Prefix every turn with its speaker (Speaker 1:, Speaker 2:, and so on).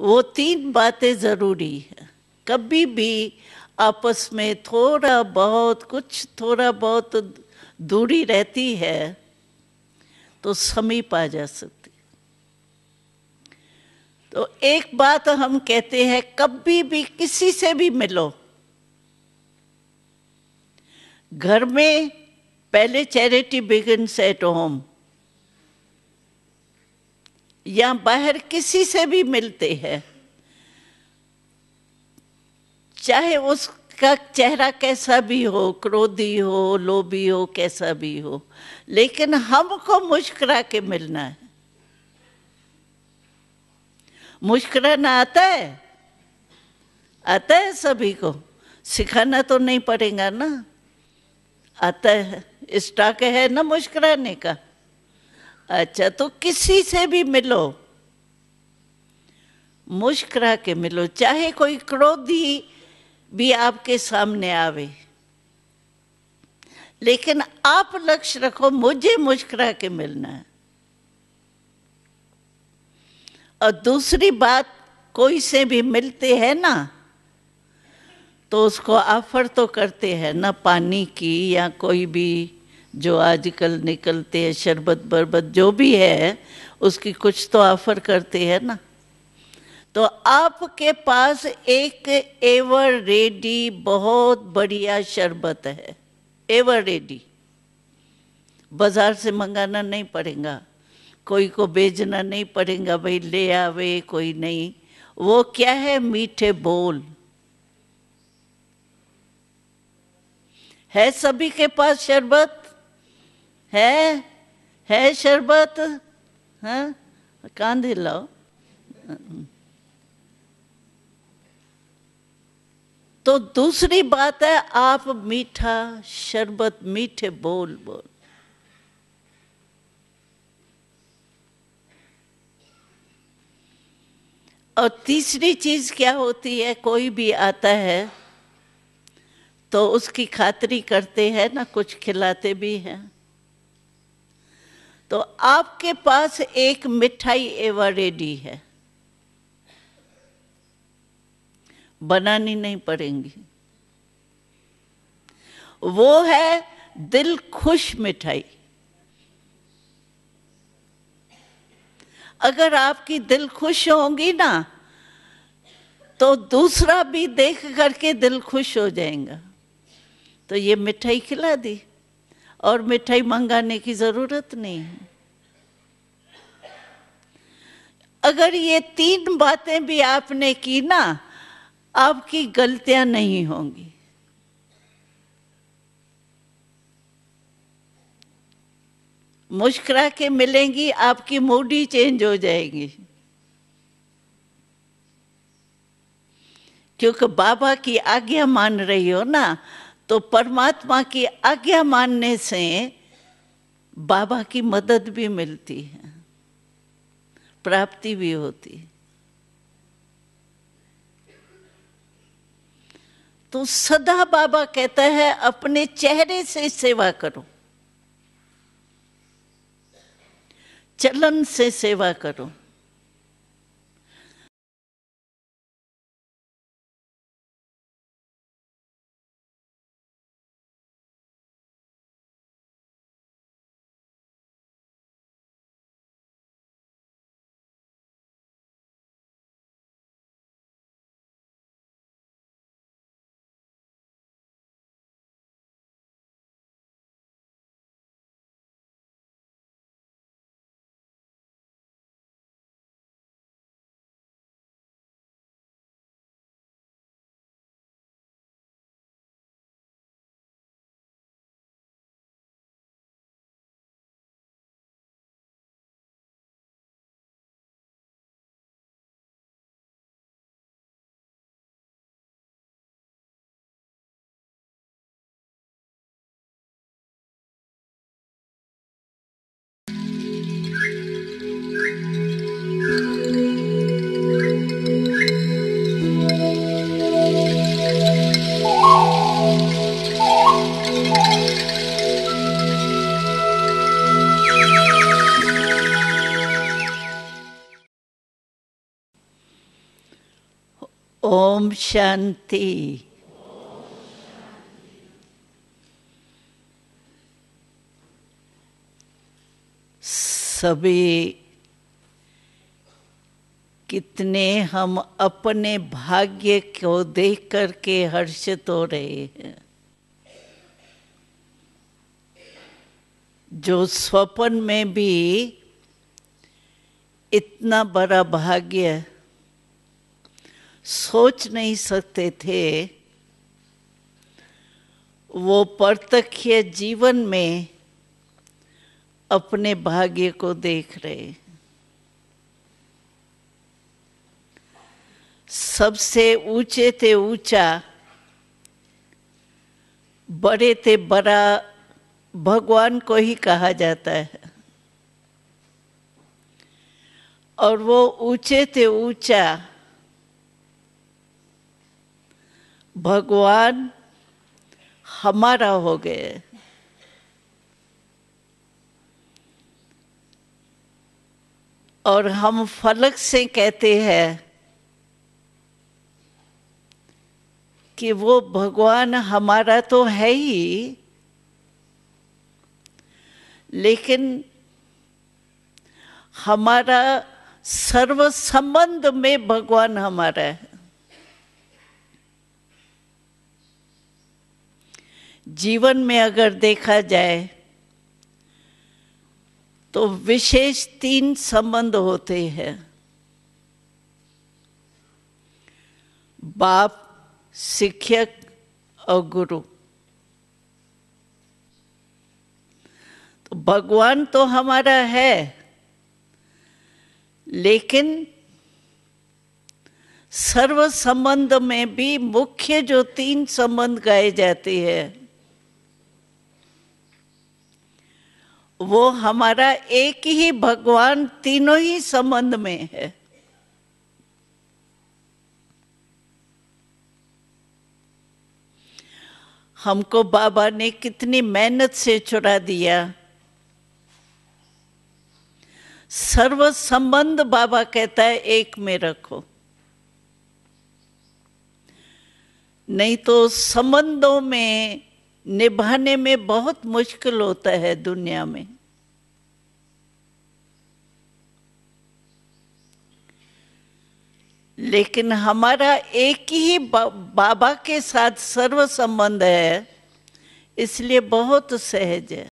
Speaker 1: वो तीन बातें ज़रूरी है कभी भी आपस में थोड़ा बहुत कुछ थोड़ा बहुत दूरी रहती है तो समीप आ जा सकती तो एक बात हम कहते हैं कभी भी किसी से भी मिलो घर में पहले चैरिटी बिगिन एट होम या बाहर किसी से भी मिलते हैं चाहे उसका चेहरा कैसा भी हो क्रोधी हो लोभी हो कैसा भी हो लेकिन हमको मुस्करा के मिलना है मुस्कराना आता है आता है सभी को सिखाना तो नहीं पड़ेगा ना आता है स्टॉक है ना मुस्कराने का अच्छा तो किसी से भी मिलो मुस्करा के मिलो चाहे कोई क्रोधी भी आपके सामने आवे लेकिन आप लक्ष्य रखो मुझे मुस्करा के मिलना है और दूसरी बात कोई से भी मिलते हैं ना तो उसको ऑफर तो करते हैं ना पानी की या कोई भी जो आजकल निकलते हैं शरबत बरबत जो भी है उसकी कुछ तो ऑफर करते हैं ना तो आपके पास एक एवर रेडी बहुत बढ़िया शरबत है एवर रेडी बाजार से मंगाना नहीं पड़ेगा कोई को भेजना नहीं पड़ेगा भाई ले आवे कोई नहीं वो क्या है मीठे बोल है सभी के पास शरबत है है शरबत है कान लाओ तो दूसरी बात है आप मीठा शरबत मीठे बोल बोल और तीसरी चीज क्या होती है कोई भी आता है तो उसकी खातरी करते हैं ना कुछ खिलाते भी हैं तो आपके पास एक मिठाई एवा रेडी है बनानी नहीं पड़ेंगी वो है दिल खुश मिठाई अगर आपकी दिल खुश होंगी ना तो दूसरा भी देख करके दिल खुश हो जाएगा तो ये मिठाई खिला दी और मिठाई मंगाने की जरूरत नहीं है अगर ये तीन बातें भी आपने की ना आपकी गलतियां नहीं होंगी मुस्करा के मिलेंगी आपकी मूड ही चेंज हो जाएगी क्योंकि बाबा की आज्ञा मान रही हो ना तो परमात्मा की आज्ञा मानने से बाबा की मदद भी मिलती है प्राप्ति भी होती है तो सदा बाबा कहता है अपने चेहरे से सेवा करो चलन से सेवा करो ओम शांति सभी कितने हम अपने भाग्य को देख करके हर्षित हो रहे हैं जो स्वप्न में भी इतना बड़ा भाग्य सोच नहीं सकते थे वो प्रत्यक्ष जीवन में अपने भाग्य को देख रहे सबसे ऊंचे थे ऊंचा बड़े थे बड़ा भगवान को ही कहा जाता है और वो ऊंचे थे ऊंचा भगवान हमारा हो गए और हम फलक से कहते हैं कि वो भगवान हमारा तो है ही लेकिन हमारा सर्व संबंध में भगवान हमारा है जीवन में अगर देखा जाए तो विशेष तीन संबंध होते हैं बाप शिक्षक और गुरु तो भगवान तो हमारा है लेकिन सर्व संबंध में भी मुख्य जो तीन संबंध गाए जाते हैं वो हमारा एक ही भगवान तीनों ही संबंध में है हमको बाबा ने कितनी मेहनत से चुरा दिया सर्व संबंध बाबा कहता है एक में रखो नहीं तो संबंधों में निभाने में बहुत मुश्किल होता है दुनिया में लेकिन हमारा एक ही बा, बाबा के साथ सर्व संबंध है इसलिए बहुत सहज है